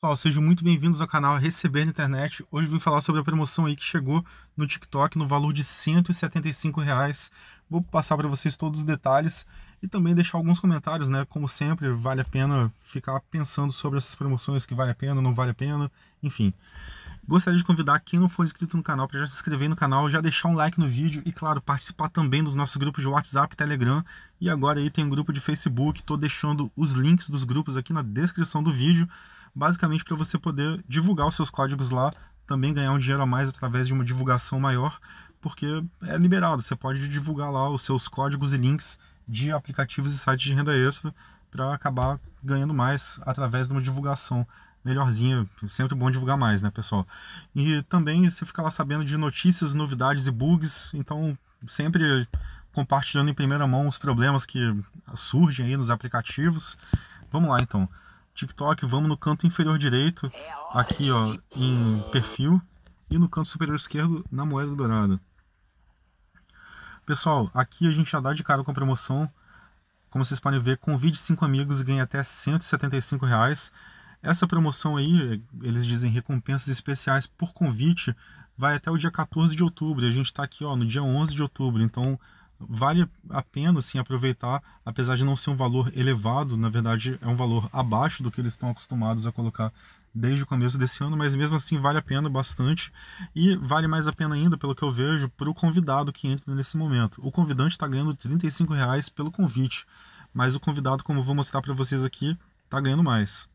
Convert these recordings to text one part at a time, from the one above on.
Pessoal, sejam muito bem-vindos ao canal Receber na Internet. Hoje vim falar sobre a promoção aí que chegou no TikTok no valor de R$ 175. Reais. Vou passar para vocês todos os detalhes e também deixar alguns comentários, né? Como sempre, vale a pena ficar pensando sobre essas promoções, que vale a pena, não vale a pena, enfim. Gostaria de convidar quem não for inscrito no canal para já se inscrever no canal, já deixar um like no vídeo e, claro, participar também dos nossos grupos de WhatsApp, Telegram e agora aí tem um grupo de Facebook. Estou deixando os links dos grupos aqui na descrição do vídeo basicamente para você poder divulgar os seus códigos lá, também ganhar um dinheiro a mais através de uma divulgação maior, porque é liberado, você pode divulgar lá os seus códigos e links de aplicativos e sites de renda extra para acabar ganhando mais através de uma divulgação melhorzinha, sempre bom divulgar mais, né, pessoal? E também você fica lá sabendo de notícias, novidades e bugs, então sempre compartilhando em primeira mão os problemas que surgem aí nos aplicativos. Vamos lá então. TikTok, vamos no canto inferior direito, é, aqui ó, em perfil, e no canto superior esquerdo na moeda dourada. Pessoal, aqui a gente já dá de cara com a promoção. Como vocês podem ver, convide 5 amigos e ganhe até 175 reais. Essa promoção aí, eles dizem recompensas especiais por convite, vai até o dia 14 de outubro. A gente está aqui ó, no dia 11 de outubro, então vale a pena assim, aproveitar, apesar de não ser um valor elevado, na verdade é um valor abaixo do que eles estão acostumados a colocar desde o começo desse ano, mas mesmo assim vale a pena bastante e vale mais a pena ainda, pelo que eu vejo, para o convidado que entra nesse momento. O convidante está ganhando R$ reais pelo convite, mas o convidado, como eu vou mostrar para vocês aqui, está ganhando mais.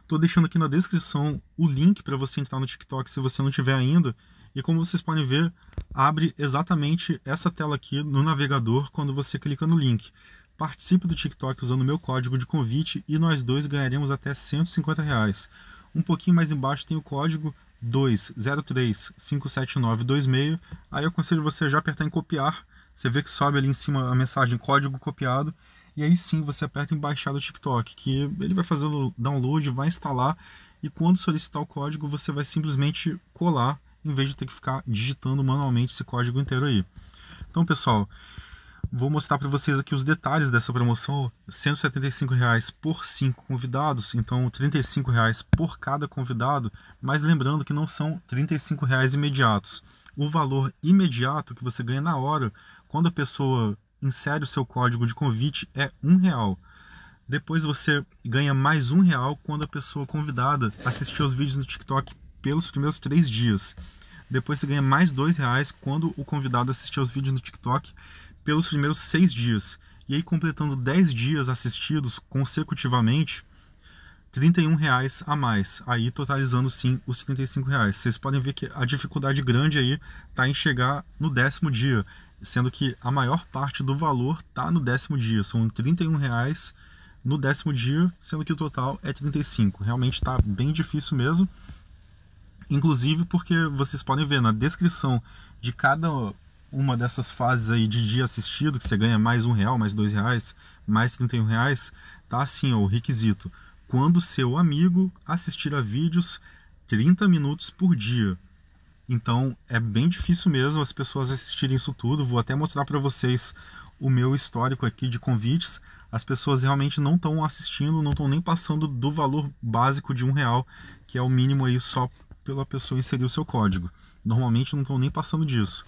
Estou deixando aqui na descrição o link para você entrar no TikTok se você não tiver ainda e como vocês podem ver, abre exatamente essa tela aqui no navegador quando você clica no link. Participe do TikTok usando meu código de convite e nós dois ganharemos até 150 reais. Um pouquinho mais embaixo tem o código 20357926. Aí eu aconselho você já apertar em copiar. Você vê que sobe ali em cima a mensagem código copiado. E aí sim você aperta em baixar do TikTok, que ele vai fazer o download, vai instalar. E quando solicitar o código, você vai simplesmente colar em vez de ter que ficar digitando manualmente esse código inteiro aí. Então, pessoal, vou mostrar para vocês aqui os detalhes dessa promoção, R$ 175,00 por 5 convidados, então R$ 35,00 por cada convidado, mas lembrando que não são R$ 35,00 imediatos. O valor imediato que você ganha na hora, quando a pessoa insere o seu código de convite, é R$ real. Depois você ganha mais um real quando a pessoa convidada assistir aos vídeos no TikTok pelos primeiros três dias. Depois você ganha mais dois reais quando o convidado assistir aos vídeos no TikTok pelos primeiros seis dias. E aí, completando 10 dias assistidos consecutivamente, R$ reais a mais, aí totalizando sim os R$ reais. Vocês podem ver que a dificuldade grande aí está em chegar no décimo dia, sendo que a maior parte do valor está no décimo dia, são R$ reais no décimo dia, sendo que o total é 35. Realmente está bem difícil mesmo. Inclusive porque vocês podem ver na descrição de cada uma dessas fases aí de dia assistido, que você ganha mais um real, mais dois reais, mais 31 reais, tá assim ó, o requisito. Quando seu amigo assistir a vídeos 30 minutos por dia. Então é bem difícil mesmo as pessoas assistirem isso tudo. Vou até mostrar para vocês o meu histórico aqui de convites. As pessoas realmente não estão assistindo, não estão nem passando do valor básico de um real, que é o mínimo aí só pela pessoa inserir o seu código. Normalmente não estão nem passando disso.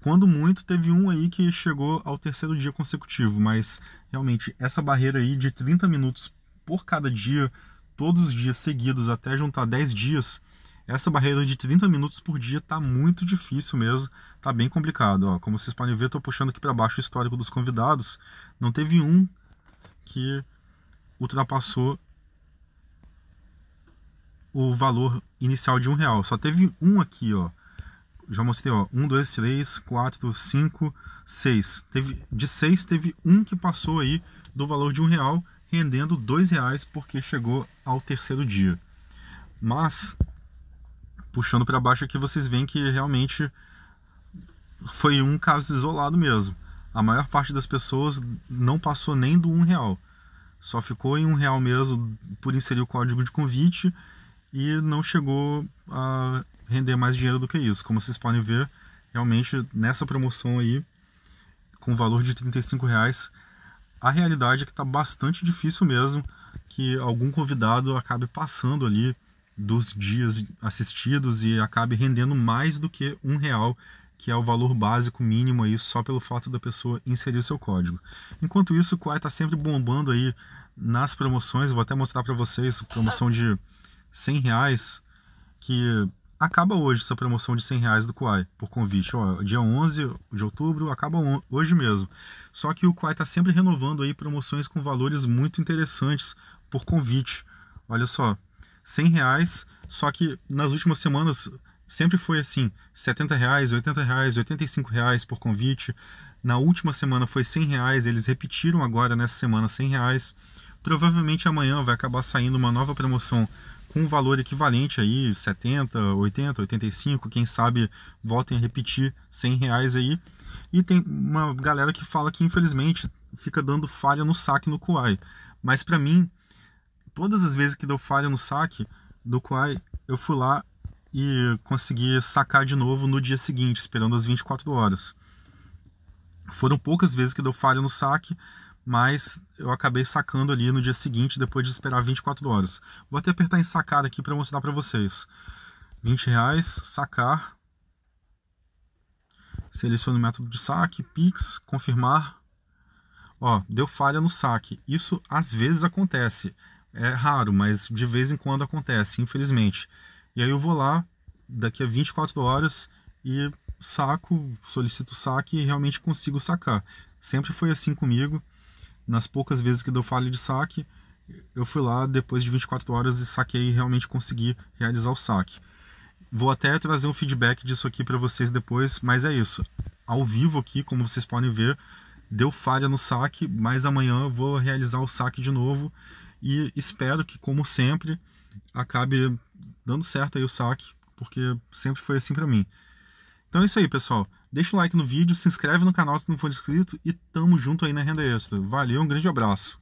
Quando muito, teve um aí que chegou ao terceiro dia consecutivo, mas realmente essa barreira aí de 30 minutos por cada dia, todos os dias seguidos até juntar 10 dias, essa barreira de 30 minutos por dia tá muito difícil mesmo, tá bem complicado. Ó. Como vocês podem ver, estou puxando aqui para baixo o histórico dos convidados. Não teve um que ultrapassou o valor inicial de um real. Só teve um aqui, ó. Já mostrei, ó. Um, dois, três, quatro, cinco, seis. Teve, de seis, teve um que passou aí do valor de um real, rendendo dois reais, porque chegou ao terceiro dia. Mas, puxando para baixo aqui, vocês veem que realmente foi um caso isolado mesmo. A maior parte das pessoas não passou nem do um real. Só ficou em um real mesmo por inserir o código de convite e não chegou a render mais dinheiro do que isso. Como vocês podem ver, realmente nessa promoção aí, com valor de 35 reais, a realidade é que está bastante difícil mesmo que algum convidado acabe passando ali dos dias assistidos e acabe rendendo mais do que um real, que é o valor básico mínimo aí só pelo fato da pessoa inserir seu código. Enquanto isso, o Quai está sempre bombando aí nas promoções. Vou até mostrar para vocês promoção de 100 reais, que acaba hoje essa promoção de 100 reais do Kuai por convite. Ó, dia 11 de outubro acaba hoje mesmo. Só que o Kuai está sempre renovando aí promoções com valores muito interessantes por convite. Olha só, 100 reais, só que nas últimas semanas sempre foi assim, 70 reais, 80 reais, 85 reais por convite. Na última semana foi 100 reais, eles repetiram agora nessa semana 100 reais. Provavelmente amanhã vai acabar saindo uma nova promoção com um valor equivalente aí, 70, 80, 85, quem sabe voltem a repetir 100 reais aí. E tem uma galera que fala que infelizmente fica dando falha no saque no Kuai. Mas para mim, todas as vezes que deu falha no saque do Kuai, eu fui lá e consegui sacar de novo no dia seguinte, esperando as 24 horas. Foram poucas vezes que deu falha no saque, mas eu acabei sacando ali no dia seguinte, depois de esperar 24 horas. Vou até apertar em sacar aqui para mostrar para vocês. 20 reais, sacar. Seleciono o método de saque, Pix, confirmar. Ó, deu falha no saque. Isso às vezes acontece. É raro, mas de vez em quando acontece, infelizmente. E aí eu vou lá, daqui a 24 horas, e saco, solicito saque e realmente consigo sacar. Sempre foi assim comigo nas poucas vezes que deu falha de saque, eu fui lá depois de 24 horas e saquei e realmente consegui realizar o saque. Vou até trazer um feedback disso aqui para vocês depois, mas é isso. Ao vivo aqui, como vocês podem ver, deu falha no saque, mas amanhã eu vou realizar o saque de novo e espero que, como sempre, acabe dando certo aí o saque, porque sempre foi assim para mim. Então é isso aí, pessoal. Deixa o like no vídeo, se inscreve no canal se não for inscrito e tamo junto aí na Renda Extra. Valeu, um grande abraço.